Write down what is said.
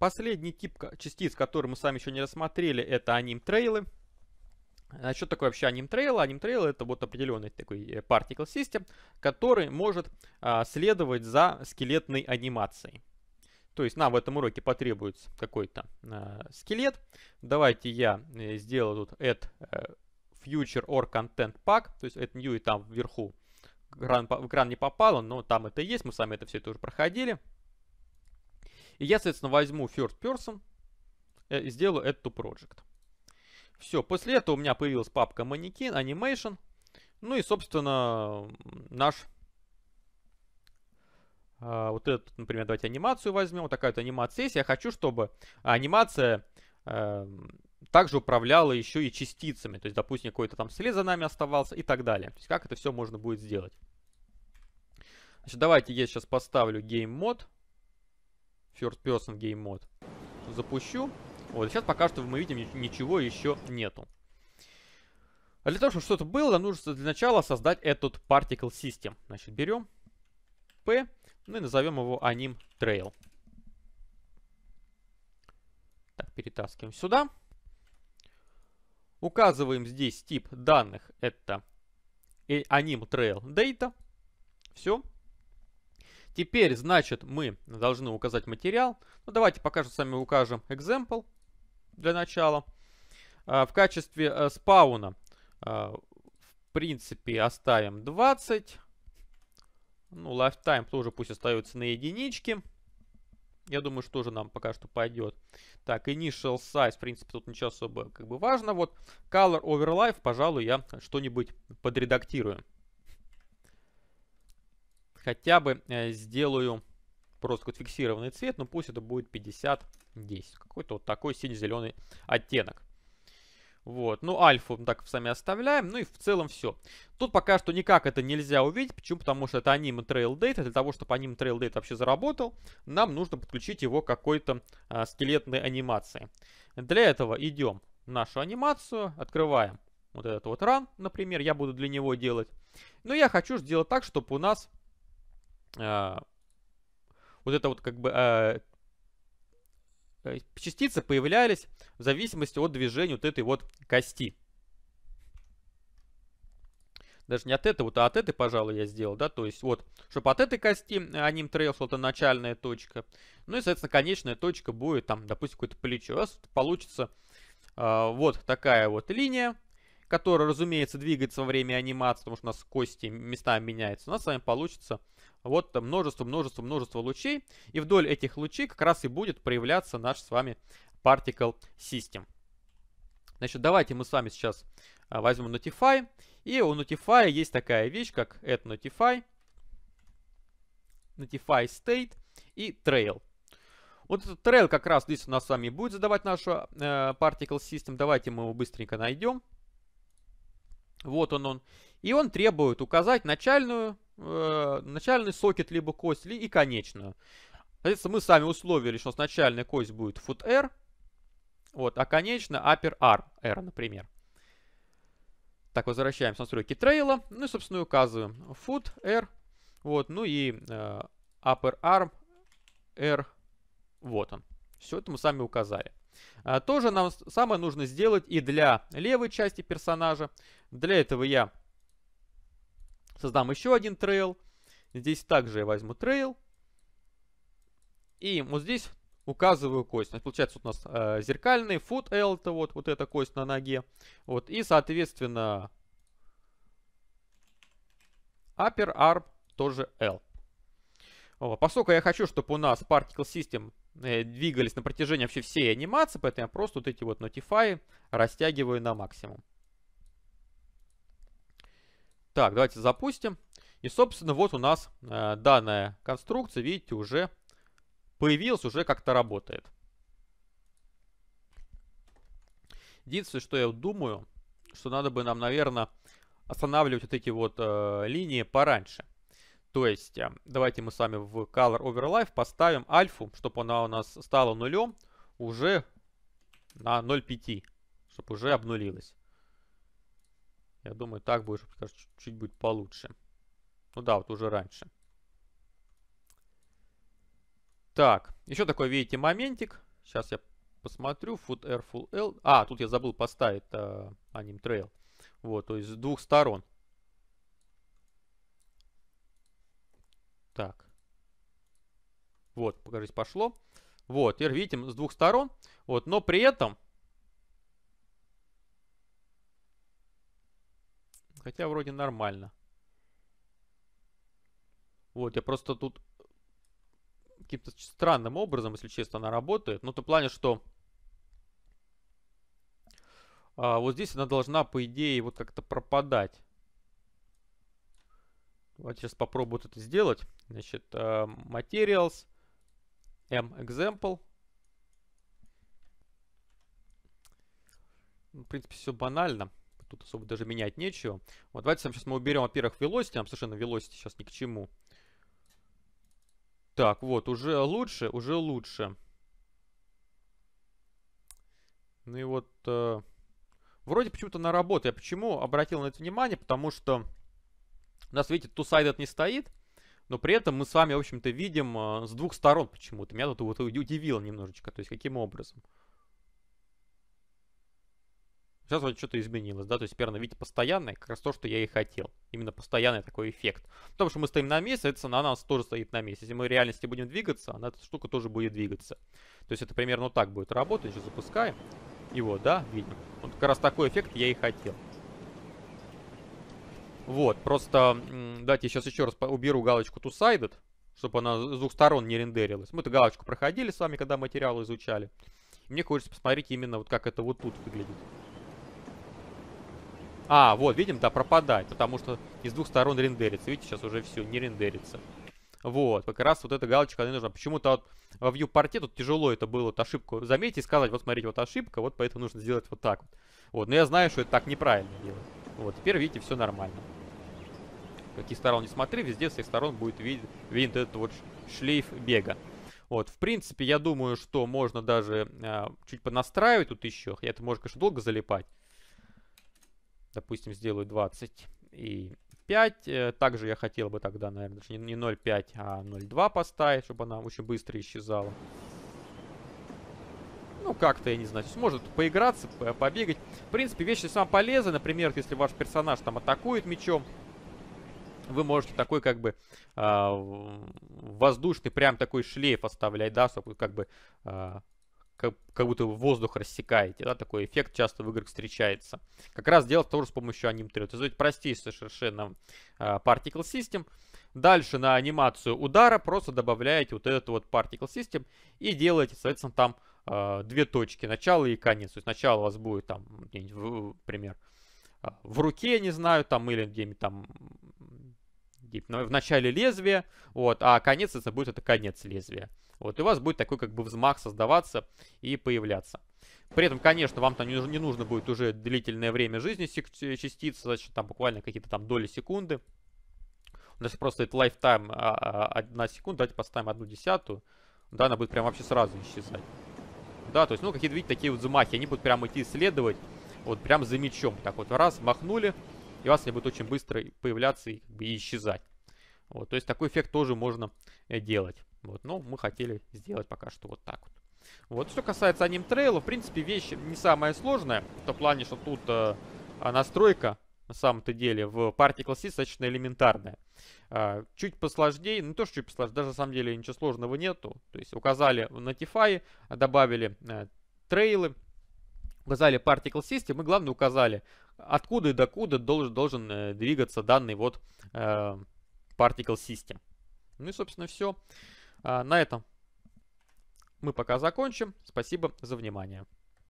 Последний тип частиц, которые мы с вами еще не рассмотрели, это аним-трейлы. А что такое вообще аним-трейл? Аним-трейл это вот определенный такой э, particle system, который может а, следовать за скелетной анимацией. То есть нам в этом уроке потребуется какой-то э, скелет. Давайте я э, сделаю тут add э, future or content pack. То есть это new и там вверху в экран, в экран не попало, но там это есть. Мы сами это все тоже проходили. И я, соответственно, возьму first person э, и сделаю add to project. Все, после этого у меня появилась папка манекен, animation. Ну и, собственно, наш... А, вот этот, например, давайте анимацию возьмем. Вот такая вот анимация есть Я хочу, чтобы анимация э, также управляла еще и частицами. То есть, допустим, какой-то там след за нами оставался и так далее. То есть, как это все можно будет сделать. Значит, давайте я сейчас поставлю game mode. First Person Game Mode. Запущу. Вот, сейчас пока что мы видим, ничего еще нету. А для того, чтобы что-то было, нам нужно для начала создать этот Particle System. Значит, берем P, ну и назовем его Anim Trail. Так, перетаскиваем сюда. Указываем здесь тип данных. Это э, Anim Trail Data. Все. Теперь, значит, мы должны указать материал. Ну, давайте пока что сами укажем example для начала. А, в качестве э, спауна, а, в принципе, оставим 20. Ну, lifetime тоже пусть остается на единичке. Я думаю, что же нам пока что пойдет. Так, initial size, в принципе, тут ничего особо как бы важно. Вот color over пожалуй, я что-нибудь подредактирую хотя бы э, сделаю просто вот фиксированный цвет, но пусть это будет 50-10. Какой-то вот такой синий-зеленый оттенок. Вот, ну альфу так сами оставляем, ну и в целом все. Тут пока что никак это нельзя увидеть, почему? Потому что это аниме Trail Date, а для того, чтобы аниме Trail Date вообще заработал, нам нужно подключить его к какой-то а, скелетной анимации. Для этого идем в нашу анимацию, открываем вот этот вот ран, например, я буду для него делать. Но я хочу сделать так, чтобы у нас а, вот это вот как бы а, э, частицы появлялись в зависимости от движения вот этой вот кости. Даже не от этой, вот а от этой, пожалуй, я сделал, да, то есть вот, чтобы от этой кости аним трейсл, это начальная точка, ну и, соответственно, конечная точка будет там, допустим, какое-то плечо, у вас получится э, вот такая вот линия, который, разумеется, двигается во время анимации, потому что у нас кости местами меняются, у нас с вами получится вот множество-множество-множество лучей. И вдоль этих лучей как раз и будет проявляться наш с вами Particle System. Значит, давайте мы с вами сейчас а, возьмем Notify. И у Notify есть такая вещь, как add Notify, Notify State и Trail. Вот этот трейл как раз здесь у нас с вами будет задавать нашу э, Particle System. Давайте мы его быстренько найдем. Вот он он. И он требует указать начальную, э, начальный сокет либо кость ли, и конечную. Соответственно, мы сами условили, что у нас начальная кость будет foot r, вот, а конечная upper r, r, например. Так, возвращаемся в настройки трейла, ну и, собственно, указываем foot r, вот, ну и э, upper arm r, вот он. Все это мы сами указали. А, тоже нам самое нужно сделать и для левой части персонажа. Для этого я создам еще один трейл. Здесь также я возьму трейл. И вот здесь указываю кость. Получается, вот у нас э, зеркальный foot L, это вот, вот эта кость на ноге. Вот, и, соответственно, upper arm тоже L. поскольку я хочу, чтобы у нас particle system Э, двигались на протяжении вообще всей анимации, поэтому я просто вот эти вот Notify растягиваю на максимум. Так, давайте запустим. И, собственно, вот у нас э, данная конструкция, видите, уже появилась, уже как-то работает. Единственное, что я думаю, что надо бы нам, наверное, останавливать вот эти вот э, линии пораньше. То есть, э, давайте мы с вами в Color Overlife поставим альфу, чтобы она у нас стала нулем уже на 0,5, чтобы уже обнулилась. Я думаю, так будет, кажется, чуть будет получше. Ну да, вот уже раньше. Так, еще такой, видите, моментик. Сейчас я посмотрю. Foot Air Full L. А, тут я забыл поставить э, Anim Trail. Вот, то есть с двух сторон. Так. Вот, покажите, пошло. Вот, теперь видим с двух сторон. Вот, но при этом... Хотя вроде нормально. Вот, я просто тут каким-то странным образом, если честно, она работает. Ну, в плане, что а, вот здесь она должна, по идее, вот как-то пропадать. Вот сейчас попробую это сделать. Значит, э, materials, m-example. В принципе, все банально. Тут особо даже менять нечего. Вот давайте сейчас мы уберем, во-первых, velocity. Нам совершенно velocity сейчас ни к чему. Так, вот, уже лучше, уже лучше. Ну и вот... Э, вроде почему-то на работу. Я почему обратил на это внимание? Потому что у нас, видите, two-sided не стоит, но при этом мы с вами, в общем-то, видим э, с двух сторон почему-то. Меня тут вот удивило немножечко, то есть каким образом. Сейчас вот что-то изменилось, да, то есть теперь на видите постоянное, как раз то, что я и хотел. Именно постоянный такой эффект. Потому что мы стоим на месте, эта цена на нас тоже стоит на месте. Если мы в реальности будем двигаться, она, эта штука тоже будет двигаться. То есть это примерно так будет работать. Сейчас запускаем вот, да, видим. Вот как раз такой эффект я и хотел. Вот, просто дайте сейчас еще раз уберу галочку two-sided, чтобы она с двух сторон не рендерилась. Мы эту галочку проходили с вами, когда материалы изучали. Мне хочется посмотреть именно вот как это вот тут выглядит. А, вот, видим, да, пропадает, потому что из двух сторон рендерится. Видите, сейчас уже все, не рендерится. Вот, как раз вот эта галочка не нужна. Почему-то вот во view-порте тут тяжело это было, вот ошибку заметить и сказать, вот смотрите, вот ошибка, вот поэтому нужно сделать вот так вот. Вот, но я знаю, что это так неправильно делать. Вот, теперь, видите, все нормально какие стороны не смотри, везде с всех сторон будет виден, виден этот вот шлейф бега. Вот, в принципе, я думаю, что можно даже э, чуть понастраивать тут еще. Я это может, конечно, долго залипать. Допустим, сделаю 20 и 5. Э, также я хотел бы тогда, наверное, даже не 0,5, а 0,2 поставить, чтобы она очень быстро исчезала. Ну, как-то, я не знаю, Сможет поиграться, побегать. В принципе, вещи сам полезны. Например, если ваш персонаж там атакует мечом, вы можете такой как бы а, воздушный, прям такой шлейф оставлять, да, чтобы как бы а, как, как будто вы воздух рассекаете, да, такой эффект часто в играх встречается. Как раз делать тоже с помощью аним-3. То есть простейший совершенно а, Particle System. Дальше на анимацию удара просто добавляете вот этот вот Particle System и делаете, соответственно, там э, две точки, начало и конец. То есть сначала у вас будет там, например, а, в руке, не знаю, там, или где-нибудь там но в начале лезвия, вот, а конец это будет это конец лезвия. Вот, и у вас будет такой как бы взмах создаваться и появляться. При этом, конечно, вам там не, нужно будет уже длительное время жизни частиц, значит, там буквально какие-то там доли секунды. У нас просто это лайфтайм а, а, одна секунда, давайте поставим одну десятую. Да, она будет прям вообще сразу исчезать. Да, то есть, ну, какие-то, видите, такие вот взмахи, они будут прям идти исследовать, вот прям за мечом. Так вот, раз, махнули, и у вас они будут очень быстро появляться и, как бы, и исчезать. Вот, то есть такой эффект тоже можно э, делать. Вот, но мы хотели сделать пока что вот так вот. Вот, что касается аним трейла, в принципе, вещь не самая сложная. В том плане, что тут э, а, настройка, на самом-то деле, в Particle C достаточно элементарная. Э, чуть посложнее, ну то, что чуть посложнее, даже на самом деле ничего сложного нету. То есть указали Notify, добавили э, трейлы, указали Particle System и, главное, указали, откуда и докуда должен, должен э, двигаться данный вот э, Particle System. Ну и, собственно, все. А, на этом мы пока закончим. Спасибо за внимание.